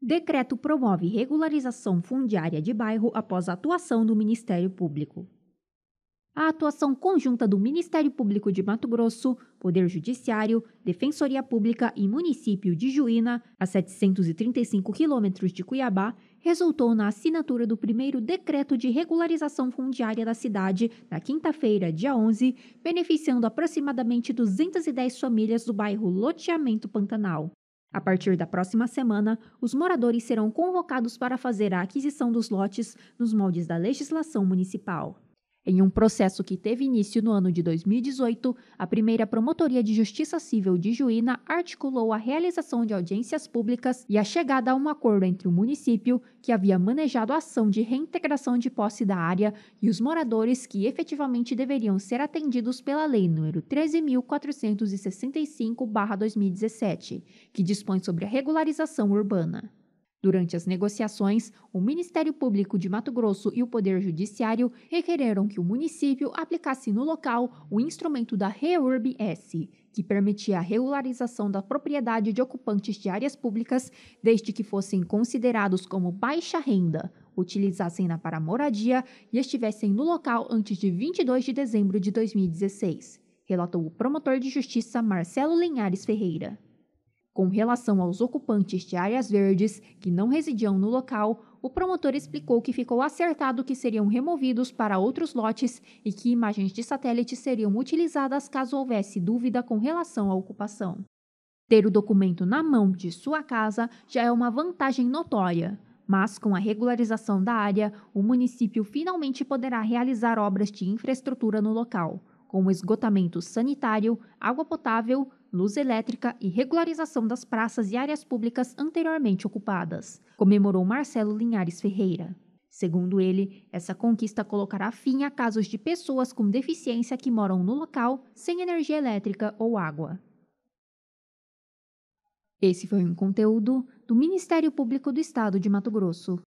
Decreto promove regularização fundiária de bairro após a atuação do Ministério Público. A atuação conjunta do Ministério Público de Mato Grosso, Poder Judiciário, Defensoria Pública e Município de Juína, a 735 quilômetros de Cuiabá, resultou na assinatura do primeiro decreto de regularização fundiária da cidade na quinta-feira, dia 11, beneficiando aproximadamente 210 famílias do bairro Loteamento Pantanal. A partir da próxima semana, os moradores serão convocados para fazer a aquisição dos lotes nos moldes da legislação municipal. Em um processo que teve início no ano de 2018, a primeira Promotoria de Justiça Civil de Juína articulou a realização de audiências públicas e a chegada a um acordo entre o município, que havia manejado a ação de reintegração de posse da área, e os moradores que efetivamente deveriam ser atendidos pela Lei nº 13.465-2017, que dispõe sobre a regularização urbana. Durante as negociações, o Ministério Público de Mato Grosso e o Poder Judiciário requereram que o município aplicasse no local o instrumento da REURB-S, que permitia a regularização da propriedade de ocupantes de áreas públicas desde que fossem considerados como baixa renda, utilizassem-na para moradia e estivessem no local antes de 22 de dezembro de 2016, relatou o promotor de justiça Marcelo Linhares Ferreira. Com relação aos ocupantes de áreas verdes que não residiam no local, o promotor explicou que ficou acertado que seriam removidos para outros lotes e que imagens de satélite seriam utilizadas caso houvesse dúvida com relação à ocupação. Ter o documento na mão de sua casa já é uma vantagem notória, mas com a regularização da área, o município finalmente poderá realizar obras de infraestrutura no local, como esgotamento sanitário, água potável, luz elétrica e regularização das praças e áreas públicas anteriormente ocupadas, comemorou Marcelo Linhares Ferreira. Segundo ele, essa conquista colocará fim a casos de pessoas com deficiência que moram no local sem energia elétrica ou água. Esse foi um conteúdo do Ministério Público do Estado de Mato Grosso.